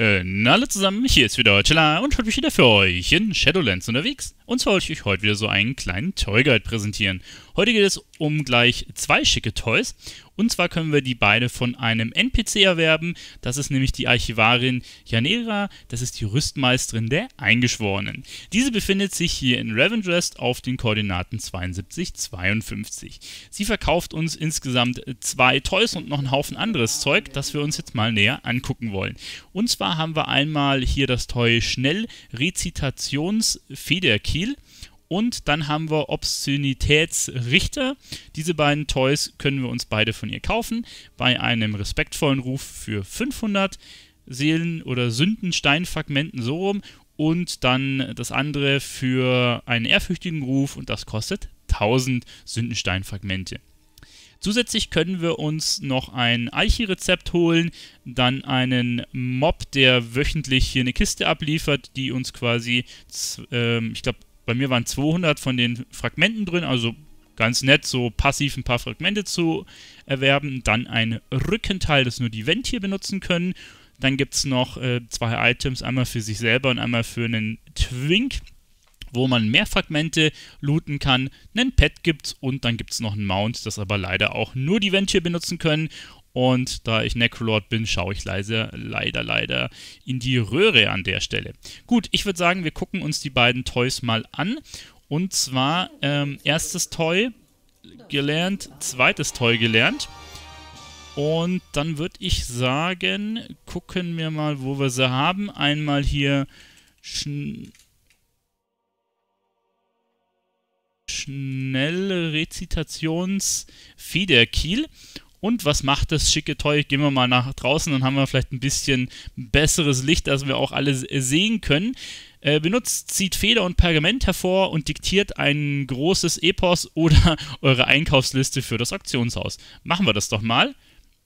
Äh, na, alle zusammen, hier ist wieder Chilla und heute bin ich wieder für euch in Shadowlands unterwegs. Und zwar wollte ich euch heute wieder so einen kleinen Toy Guide präsentieren. Heute geht es um gleich zwei schicke Toys. Und zwar können wir die beide von einem NPC erwerben. Das ist nämlich die Archivarin Janera. Das ist die Rüstmeisterin der Eingeschworenen. Diese befindet sich hier in Ravendrest auf den Koordinaten 72, 52. Sie verkauft uns insgesamt zwei Toys und noch einen Haufen anderes Zeug, das wir uns jetzt mal näher angucken wollen. Und zwar haben wir einmal hier das Toy Schnell Rezitationsfederkey. Pädophil. Und dann haben wir Obszönitätsrichter. Diese beiden Toys können wir uns beide von ihr kaufen. Bei einem respektvollen Ruf für 500 Seelen- oder Sündensteinfragmenten so rum. Und dann das andere für einen ehrfürchtigen Ruf und das kostet 1000 Sündensteinfragmente. Zusätzlich können wir uns noch ein Eichi-Rezept holen, dann einen Mob, der wöchentlich hier eine Kiste abliefert, die uns quasi, ähm, ich glaube, bei mir waren 200 von den Fragmenten drin, also ganz nett, so passiv ein paar Fragmente zu erwerben. Dann ein Rückenteil, das nur die Vent hier benutzen können. Dann gibt es noch äh, zwei Items, einmal für sich selber und einmal für einen Twink, wo man mehr Fragmente looten kann. Einen Pet es und dann gibt es noch einen Mount, das aber leider auch nur die Vent hier benutzen können. Und da ich Necrolord bin, schaue ich leise, leider, leider in die Röhre an der Stelle. Gut, ich würde sagen, wir gucken uns die beiden Toys mal an. Und zwar ähm, erstes Toy gelernt, zweites Toy gelernt. Und dann würde ich sagen, gucken wir mal, wo wir sie haben. Einmal hier schn schnelle Rezitations-Federkiel und was macht das schicke Zeug? Gehen wir mal nach draußen, dann haben wir vielleicht ein bisschen besseres Licht, das wir auch alle sehen können. Äh, benutzt, zieht Feder und Pergament hervor und diktiert ein großes Epos oder eure Einkaufsliste für das Auktionshaus. Machen wir das doch mal.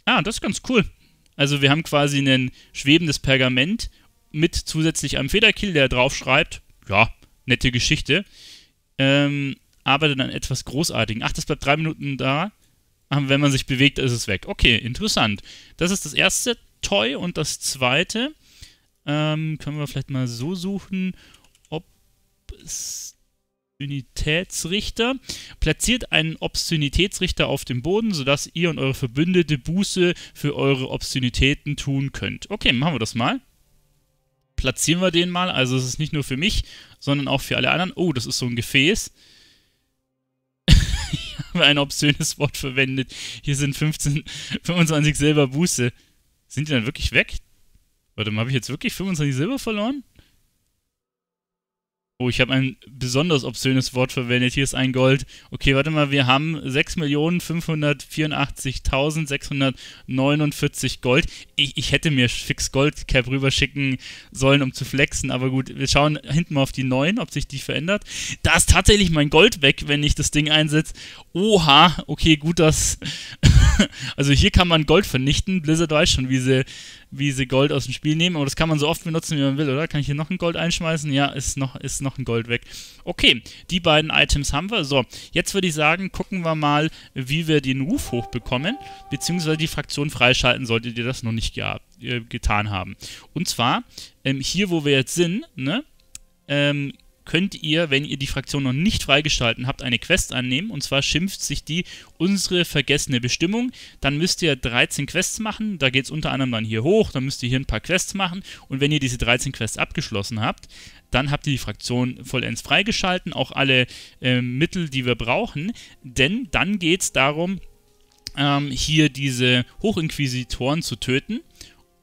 Ah, das ist ganz cool. Also wir haben quasi ein schwebendes Pergament mit zusätzlich einem Federkill, der drauf schreibt, ja, nette Geschichte, ähm, arbeitet an etwas Großartigem. Ach, das bleibt drei Minuten da ähm, wenn man sich bewegt, ist es weg. Okay, interessant. Das ist das erste Toy und das zweite ähm, können wir vielleicht mal so suchen, Obszönitätsrichter. Platziert einen Obszönitätsrichter auf dem Boden, sodass ihr und eure Verbündete Buße für eure Obszönitäten tun könnt. Okay, machen wir das mal. Platzieren wir den mal. Also es ist nicht nur für mich, sondern auch für alle anderen. Oh, das ist so ein Gefäß. ein obszönes Wort verwendet. Hier sind 15, 25 Silber Buße. Sind die dann wirklich weg? Warte mal, habe ich jetzt wirklich 25 Silber verloren? Oh, ich habe ein besonders obszönes Wort verwendet. Hier ist ein Gold. Okay, warte mal, wir haben 6.584.649 Gold. Ich, ich hätte mir fix Goldcap rüberschicken sollen, um zu flexen. Aber gut, wir schauen hinten mal auf die neuen, ob sich die verändert. Da ist tatsächlich mein Gold weg, wenn ich das Ding einsetze. Oha, okay, gut, dass also hier kann man Gold vernichten. Blizzard weiß schon, wie sie, wie sie Gold aus dem Spiel nehmen, aber das kann man so oft benutzen, wie man will, oder? Kann ich hier noch ein Gold einschmeißen? Ja, ist noch, ist noch ein Gold weg. Okay, die beiden Items haben wir. So, jetzt würde ich sagen, gucken wir mal, wie wir den Ruf hochbekommen, beziehungsweise die Fraktion freischalten, solltet ihr das noch nicht ge äh, getan haben. Und zwar, ähm, hier wo wir jetzt sind, ne? Ähm, könnt ihr, wenn ihr die Fraktion noch nicht freigeschalten habt, eine Quest annehmen. Und zwar schimpft sich die unsere vergessene Bestimmung. Dann müsst ihr 13 Quests machen. Da geht es unter anderem dann hier hoch. Dann müsst ihr hier ein paar Quests machen. Und wenn ihr diese 13 Quests abgeschlossen habt, dann habt ihr die Fraktion vollends freigeschalten. Auch alle äh, Mittel, die wir brauchen. Denn dann geht es darum, ähm, hier diese Hochinquisitoren zu töten.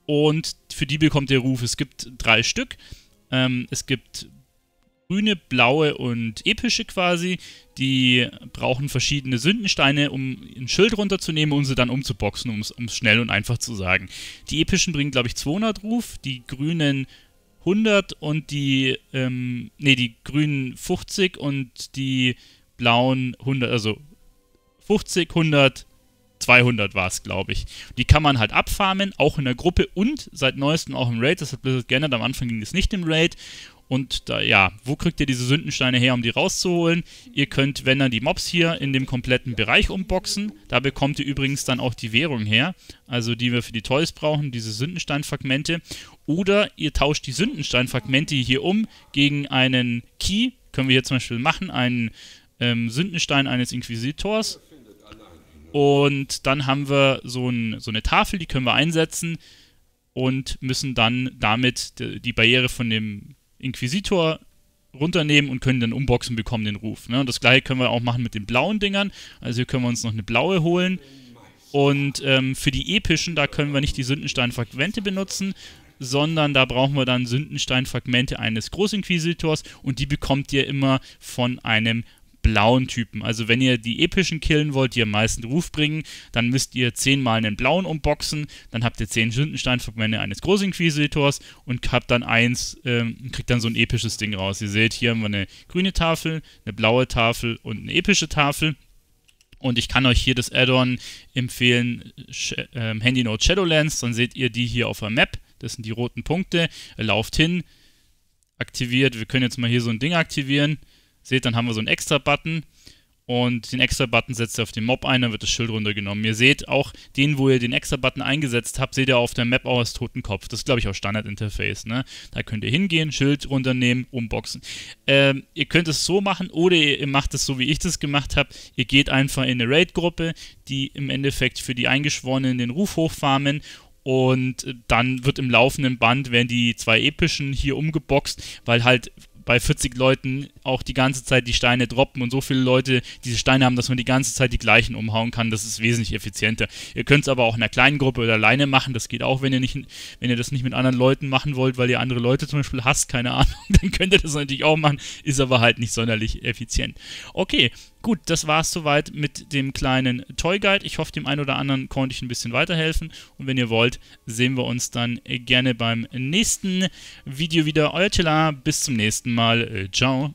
Und für die bekommt ihr Ruf. Es gibt drei Stück. Ähm, es gibt grüne, blaue und epische quasi. Die brauchen verschiedene Sündensteine, um ein Schild runterzunehmen und sie dann umzuboxen, um es schnell und einfach zu sagen. Die epischen bringen, glaube ich, 200 Ruf, die grünen 100 und die, ähm, nee, die grünen 50 und die blauen 100, also 50, 100, 200 war es, glaube ich. Die kann man halt abfarmen, auch in der Gruppe und seit neuestem auch im Raid. Das hat Blizzard geändert. Am Anfang ging es nicht im Raid. Und da, äh, ja, wo kriegt ihr diese Sündensteine her, um die rauszuholen? Ihr könnt, wenn dann die Mobs hier in dem kompletten Bereich umboxen. Da bekommt ihr übrigens dann auch die Währung her, also die wir für die Toys brauchen, diese Sündensteinfragmente. Oder ihr tauscht die Sündensteinfragmente hier um gegen einen Key, können wir hier zum Beispiel machen, einen ähm, Sündenstein eines Inquisitors und dann haben wir so, ein, so eine Tafel, die können wir einsetzen und müssen dann damit die Barriere von dem Inquisitor runternehmen und können dann unboxen bekommen den Ruf. Ne? Und das gleiche können wir auch machen mit den blauen Dingern. Also hier können wir uns noch eine blaue holen. Und ähm, für die epischen, da können wir nicht die Sündensteinfragmente benutzen, sondern da brauchen wir dann Sündensteinfragmente eines Großinquisitors und die bekommt ihr immer von einem blauen Typen. Also wenn ihr die epischen killen wollt, die am meisten Ruf bringen, dann müsst ihr zehnmal einen blauen umboxen, dann habt ihr zehn Sündensteinfragmente eines Großinquisitors und habt dann eins, ähm, kriegt dann so ein episches Ding raus. Ihr seht, hier haben wir eine grüne Tafel, eine blaue Tafel und eine epische Tafel. Und ich kann euch hier das Add-on empfehlen, Sh äh, Handy Note Shadowlands, dann seht ihr die hier auf der Map, das sind die roten Punkte, lauft hin, aktiviert, wir können jetzt mal hier so ein Ding aktivieren, Seht, dann haben wir so einen Extra-Button und den Extra-Button setzt ihr auf den Mob ein, dann wird das Schild runtergenommen. Ihr seht auch den, wo ihr den Extra-Button eingesetzt habt, seht ihr auf der Map auch als Totenkopf. Das ist, glaube ich, auch Standard-Interface. Ne? Da könnt ihr hingehen, Schild runternehmen, umboxen. Ähm, ihr könnt es so machen oder ihr macht es so, wie ich das gemacht habe. Ihr geht einfach in eine Raid-Gruppe, die im Endeffekt für die Eingeschworenen den Ruf hochfarmen und dann wird im laufenden Band, werden die zwei epischen hier umgeboxt, weil halt bei 40 Leuten auch die ganze Zeit die Steine droppen und so viele Leute diese Steine haben, dass man die ganze Zeit die gleichen umhauen kann. Das ist wesentlich effizienter. Ihr könnt es aber auch in einer kleinen Gruppe oder alleine machen. Das geht auch, wenn ihr, nicht, wenn ihr das nicht mit anderen Leuten machen wollt, weil ihr andere Leute zum Beispiel hasst, keine Ahnung. Dann könnt ihr das natürlich auch machen. Ist aber halt nicht sonderlich effizient. Okay, Gut, das war es soweit mit dem kleinen Toy Guide. Ich hoffe, dem einen oder anderen konnte ich ein bisschen weiterhelfen. Und wenn ihr wollt, sehen wir uns dann gerne beim nächsten Video wieder. Euer Tela, bis zum nächsten Mal. Äh, ciao.